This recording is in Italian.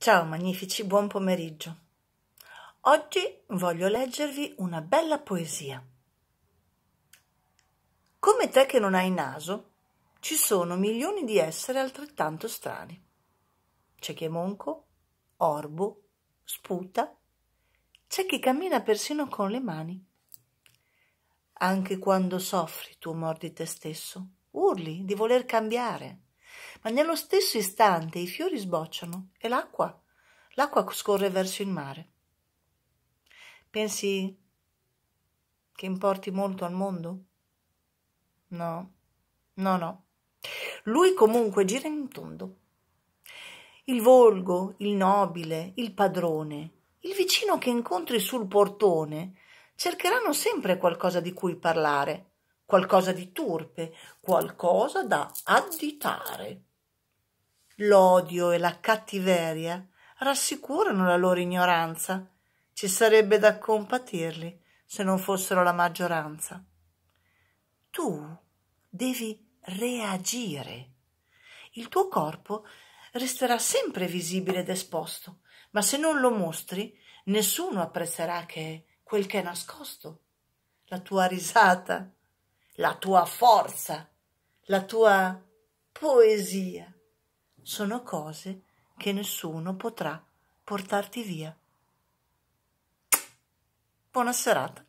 Ciao magnifici, buon pomeriggio. Oggi voglio leggervi una bella poesia. Come te che non hai naso, ci sono milioni di esseri altrettanto strani. C'è chi è monco, orbo, sputa, c'è chi cammina persino con le mani. Anche quando soffri tu mordi te stesso, urli di voler cambiare ma nello stesso istante i fiori sbocciano e l'acqua, l'acqua scorre verso il mare. Pensi che importi molto al mondo? No, no, no. Lui comunque gira in tondo. Il volgo, il nobile, il padrone, il vicino che incontri sul portone cercheranno sempre qualcosa di cui parlare, qualcosa di turpe, qualcosa da additare l'odio e la cattiveria rassicurano la loro ignoranza. Ci sarebbe da compatirli se non fossero la maggioranza. Tu devi reagire. Il tuo corpo resterà sempre visibile ed esposto, ma se non lo mostri, nessuno apprezzerà che quel che è nascosto, la tua risata, la tua forza, la tua poesia sono cose che nessuno potrà portarti via. Buona serata.